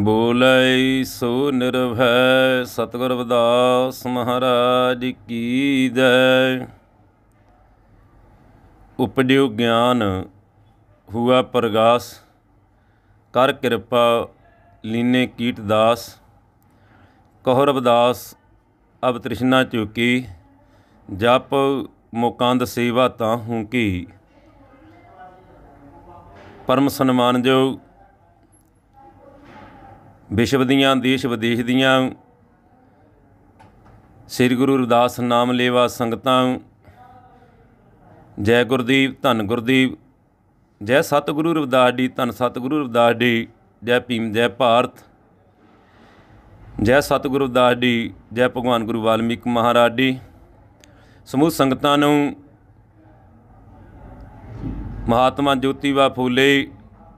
ਬੋਲੇ ਸੋ ਨਿਰਭੈ ਸਤਗੁਰ ਵਿਦਾਸ ਮਹਾਰਾਜ ਕੀ ਦੇ ਉਪਦੇਉ ਗਿਆਨ ਹੁਆ ਪ੍ਰਗਾਸ ਕਰ ਕਿਰਪਾ ਲੀਨੇ ਕੀਟ ਦਾਸ ਕਹੋ ਰਬਦਾਸ ਅਬ ਤ੍ਰਿਸ਼ਨਾ ਚੁਕੀ ਜਪ ਮੁਕੰਦ ਸੇਵਾ ਤਾਂ ਹੂੰ ਕੀ ਪਰਮ ਸਨਮਾਨ ਜੋ ਵਿਸ਼ਵ ਦੀਆਂ ਦੇਸ਼ ਵਿਦੇਸ਼ ਦੀਆਂ ਸ੍ਰੀ ਗੁਰੂ ਰਵਿਦਾਸ ਨਾਮ ਲੇਵਾ ਸੰਗਤਾਂ ਜੈ ਗੁਰਦੀਪ ਧੰਨ ਗੁਰਦੀਪ ਜੈ ਸਤਿਗੁਰੂ ਰਵਿਦਾਸ ਜੀ ਧੰਨ ਸਤਿਗੁਰੂ ਰਵਿਦਾਸ ਜੀ ਜੈ ਭੀਮ ਜੈ ਭਾਰਤ ਜੈ ਸਤਿਗੁਰੂ ਰਵਿਦਾਸ ਜੀ ਜੈ ਭਗਵਾਨ ਗੁਰੂ ਵਾਲਮੀਕ ਮਹਾਰਾਜ ਜੀ ਸਮੂਹ ਸੰਗਤਾਂ ਨੂੰ ਮਹਾਤਮਾ ਜੋਤੀਬਾ ਫੂਲੇ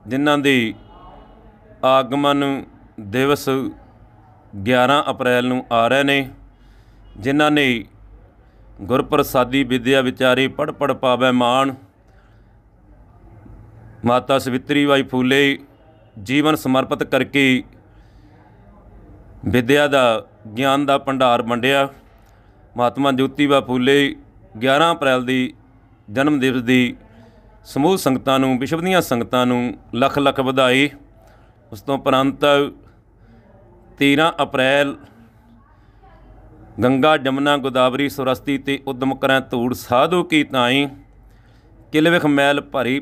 ਜਿਨ੍ਹਾਂ ਦੇ ਆਗਮਨ ਦਿਵਸ 11 ਅਪ੍ਰੈਲ ਨੂੰ ਆ ਰਹੇ ਨੇ ਜਿਨ੍ਹਾਂ ਨੇ ਗੁਰਪ੍ਰਸਾਦੀ ਵਿਦਿਆ ਵਿਚਾਰੀ ਪੜ ਪੜ ਪਾਵੇ ਮਾਣ ਮਾਤਾ ਸਵਿਤਰੀ ਬਾਈ ਫੂਲੇ ਜੀਵਨ ਸਮਰਪਿਤ ਕਰਕੇ ਵਿਦਿਆ ਦਾ ਗਿਆਨ ਦਾ ਭੰਡਾਰ ਵੰਡਿਆ ਮਹਾਤਮਾ ਜੋਤੀਬਾ ਫੂਲੇ 11 ਅਪ੍ਰੈਲ ਦੀ ਜਨਮ ਦਿਵਸ ਦੀ ਸਮੂਹ ਸੰਗਤਾਂ ਨੂੰ ਵਿਸ਼ਵ ਦੀਆਂ ਸੰਗਤਾਂ ਨੂੰ ਲੱਖ ਲੱਖ ਵਧਾਈ ਉਸ ਤੋਂ ਪ੍ਰਾਂਤ 13 ਅਪ੍ਰੈਲ ਗੰਗਾ ਜਮਨਾ ਗੋਦਾਵਰੀ ਸੁਰਸਤੀ ਤੇ ਉਦਮ ਕਰਾਂ ਧੂੜ ਸਾਧੂ ਕੀ ਤਾਈ ਕਿਲਵਖ ਮੈਲ ਭਰੀ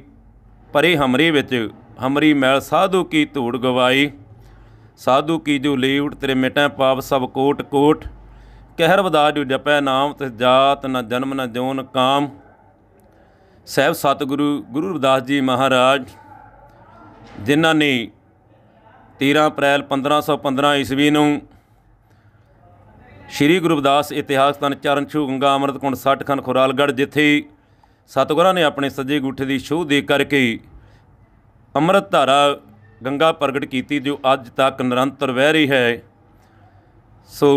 ਪਰੇ ਹਮਰੀ ਵਿੱਚ ਹਮਰੀ ਮੈਲ ਸਾਧੂ ਕੀ ਧੂੜ ਗਵਾਈ ਸਾਧੂ ਕੀ ਜੋ ਲੇ ਉਟ ਤੇਰੇ ਮਿਟਾਂ ਪਾਪ ਸਭ ਕੋਟ ਕੋਟ ਕਹਿਰ ਵਦਾ ਜੋ ਜਪੈ ਨਾਮ ਤੇ ਜਾਤ ਨਾ ਜਨਮ ਨਾ ਜੋਨ ਕਾਮ ਸਹਿਬ ਸਤਿਗੁਰੂ ਗੁਰੂ ਰਵਿਦਾਸ ਜੀ ਮਹਾਰਾਜ ਜਿਨ੍ਹਾਂ ਨੇ 13 ਅਪ੍ਰੈਲ 1515 ਈਸਵੀ ਨੂੰ ਸ਼੍ਰੀ ਗੁਰੂ ਇਤਿਹਾਸ ਤਨ ਚਰਨ ਛੂ ਗੰਗਾ ਅਮਰਤ ਕੁੰਡ ਸੱਟਖਨ ਖੁਰਾਲਗੜ ਜਿੱਥੇ ਸਤਗੁਰਾਂ ਨੇ ਆਪਣੇ ਸੱਜੇ ਗੂਠੇ ਦੀ ਛੂ ਦੇ ਕਰਕੇ ਅੰਮ੍ਰਿਤ ਧਾਰਾ ਗੰਗਾ ਪ੍ਰਗਟ ਕੀਤੀ ਜੋ ਅੱਜ ਤੱਕ ਨਿਰੰਤਰ ਵਹਿ ਰਹੀ ਹੈ ਸੋ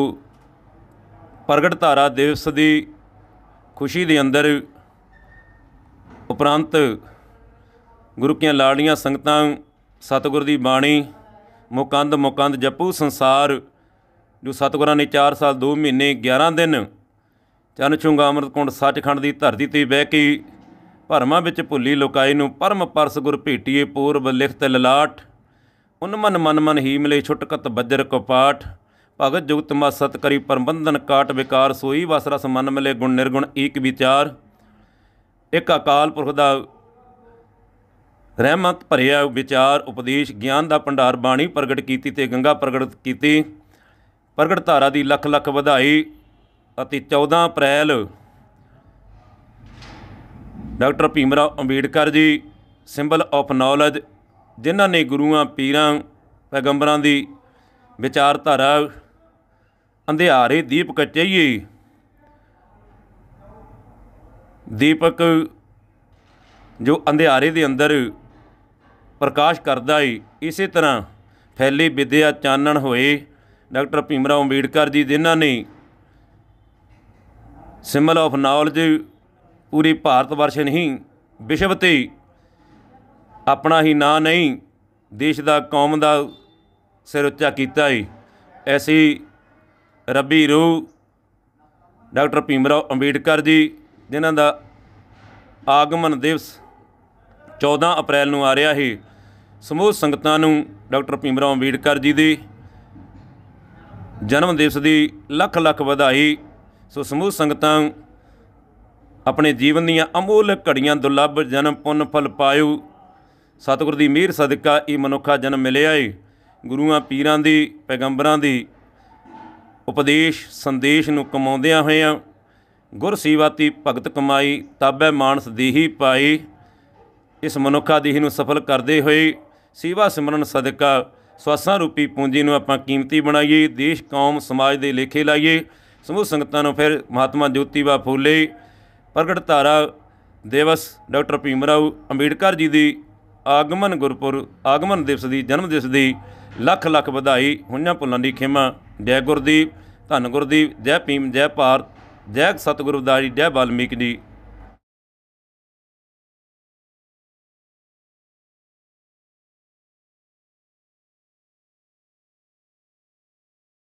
ਪ੍ਰਗਟ ਧਾਰਾ ਦਿਵਸ ਦੀ ਖੁਸ਼ੀ ਦੇ ਅੰਦਰ ਉਪਰੰਤ ਗੁਰੂ ਕੀਆਂ ਲਾੜੀਆਂ ਸੰਗਤਾਂ ਸਤਗੁਰ ਦੀ ਬਾਣੀ ਮੁਕੰਦ ਮੁਕੰਦ ਜਪੂ ਸੰਸਾਰ ਜੋ ਸਤਗੁਰਾਂ ਨੇ 4 ਸਾਲ 2 ਮਹੀਨੇ 11 ਦਿਨ ਚੁੰਗਾ ਅਮਰਤ ਕੁੰਡ ਸੱਚਖੰਡ ਦੀ ਧਰਤੀ ਤੇ ਬਹਿ ਕੇ ਭਰਮਾਂ ਵਿੱਚ ਭੁੱਲੀ ਲੋਕਾਈ ਨੂੰ ਪਰਮ ਪਰਸ ਗੁਰ ਭੇਟੀਏ ਪੂਰਬ ਲਿਖਤ ਲਲਾਟ ਉਨਮਨ ਮਨ ਮਨ ਹੀ ਮਿਲੇ ਛੁਟਕਤ ਬੱਜਰ ਕਪਾਟ ਭਗਤ ਜੁਗਤ ਮਾ ਸਤ ਕਰੀ ਪਰਬੰਧਨ ਕਾਟ ਵਿਕਾਰ ਸੋਈ ਵਸ ਰਸ ਮਨ ਮਿਲੇ ਗੁਣ ਨਿਰਗੁਣ ਏਕ ਵਿਚਾਰ ਇੱਕ ਅਕਾਲ ਪੁਰਖ ਦਾ ਰਹਿਮਤ ਭਰਿਆ ਵਿਚਾਰ ਉਪਦੇਸ਼ ਗਿਆਨ ਦਾ ਭੰਡਾਰ ਬਾਣੀ ਪ੍ਰਗਟ ਕੀਤੀ ਤੇ ਗੰਗਾ ਪ੍ਰਗਟ ਕੀਤੀ ਪ੍ਰਗਟ ਧਾਰਾ ਦੀ ਲੱਖ ਲੱਖ ਵਧਾਈ ਅਤੇ 14 ਅਪ੍ਰੈਲ ਡਾਕਟਰ ਭੀਮਰਾਓ ਅੰਬੇਡਕਰ ਜੀ ਸਿੰਬਲ ਆਫ ਨੌਲੇਜ ਜਿਨ੍ਹਾਂ ਨੇ ਗੁਰੂਆਂ ਪੀਰਾਂ ਪੈਗੰਬਰਾਂ ਦੀ ਵਿਚਾਰਧਾਰਾ ਅੰਧਿਆਰੇ ਦੀਪਕ ਚਾਹੀਏ ਦੀਪਕ ਜੋ ਅੰਧਿਆਰੇ ਦੇ ਅੰਦਰ ਪ੍ਰਕਾਸ਼ ਕਰਦਾ ਏ ਇਸੇ ਤਰ੍ਹਾਂ ਫੈਲੀ ਵਿਦਿਆ ਚਾਨਣ ਹੋਏ ਡਾਕਟਰ ਭੀਮਰਾਓ ਅੰਬੇਡਕਰ ਜੀ ਜਿਨ੍ਹਾਂ ਨੇ ਸਿੰਬਲ ਆਫ ਨੌਲੇਜ ਪੂਰੀ ਭਾਰਤ ਵਰਸ਼ ਨਹੀਂ ਵਿਸ਼ਵ ਤੇ ਆਪਣਾ ਹੀ ਨਾਂ ਨਹੀਂ ਦੇਸ਼ ਦਾ ਕੌਮ ਦਾ ਸਿਰ ਉੱਚਾ ਕੀਤਾ ਏ ਐਸੀ ਰੱਬੀ ਰੂਹ ਡਾਕਟਰ ਭੀਮਰਾਓ ਅੰਬੇਡਕਰ ਜੀ ਜਿਨ੍ਹਾਂ ਦਾ ਆਗਮਨ ਦਿਵਸ 14 ਅਪ੍ਰੈਲ ਨੂੰ ਆ ਰਿਹਾ ਹੈ ਸਮੂਹ ਸੰਗਤਾਂ ਨੂੰ ਡਾਕਟਰ ਭੀਮਰਾਓ ਅੰਬੇਡਕਰ ਜੀ ਦੀ ਜਨਮ ਦਿਵਸ ਦੀ ਲੱਖ ਲੱਖ ਵਧਾਈ ਸੋ ਸਮੂਹ ਸੰਗਤਾਂ ਆਪਣੇ ਜੀਵਨ ਦੀਆਂ ਅਮੋਲ ਘੜੀਆਂ ਦੁਲੱਭ ਜਨਮ ਪੁੰਨ ਫਲ ਪਾਇਓ ਸਤਿਗੁਰ ਦੀ ਮਿਹਰ ਸਦਕਾ ਇਹ ਮਨੁੱਖਾ ਜਨਮ ਮਿਲਿਆ ਏ ਗੁਰੂਆਂ ਪੀਰਾਂ ਦੀ ਪੈਗੰਬਰਾਂ ਦੀ ਉਪਦੇਸ਼ ਸੰਦੇਸ਼ ਨੂੰ ਕਮਾਉਂਦਿਆਂ ਹੋਇਆਂ ਗੁਰ ਸੇਵਾਤੀ ਭਗਤ ਕਮਾਈ ਤਾਬੈ ਮਾਨਸ ਹੀ ਪਾਈ ਇਸ ਮਨੁੱਖਾ ਦੇਹ ਨੂੰ ਸਫਲ ਕਰਦੇ ਹੋਏ ਸੇਵਾ ਸਿਮਰਨ ਸਦਕਾ ਸਵਾਸਾਂ ਰੂਪੀ ਪੂੰਜੀ ਨੂੰ ਆਪਾਂ ਕੀਮਤੀ ਬਣਾਈਏ ਦੇਸ਼ ਕੌਮ ਸਮਾਜ ਦੇ ਲੇਖੇ ਲਾਈਏ ਸਮੂਹ ਸੰਗਤਾਂ ਨੂੰ ਫਿਰ ਮਹਾਤਮਾ ਜੋਤੀਬਾ ਫੂਲੇ ਪ੍ਰਗਟ ਧਾਰਾ ਦਿਵਸ ਡਾਕਟਰ ਭੀਮਰਾਓ ਅੰਬੇਡਕਰ ਜੀ ਦੀ ਆਗਮਨ ਗੁਰਪੁਰ ਆਗਮਨ ਦਿਵਸ ਦੀ ਜਨਮ ਦਿਵਸ ਦੀ ਲੱਖ ਲੱਖ ਵਧਾਈ ਹੋਈਆਂ ਭੁੱਲਾਂ ਦੀ ਖਿਮਾ ਜੈ ਗੁਰਦੀਪ ਧੰਨ ਗੁਰਦੀਪ ਜੈ ਭੀਮ ਜੈ ਭਾਰਤ ਜੈ ਸਤਿਗੁਰੂ ਜੀ ਜੈ ਵਾਲਮੀਕ ਜੀ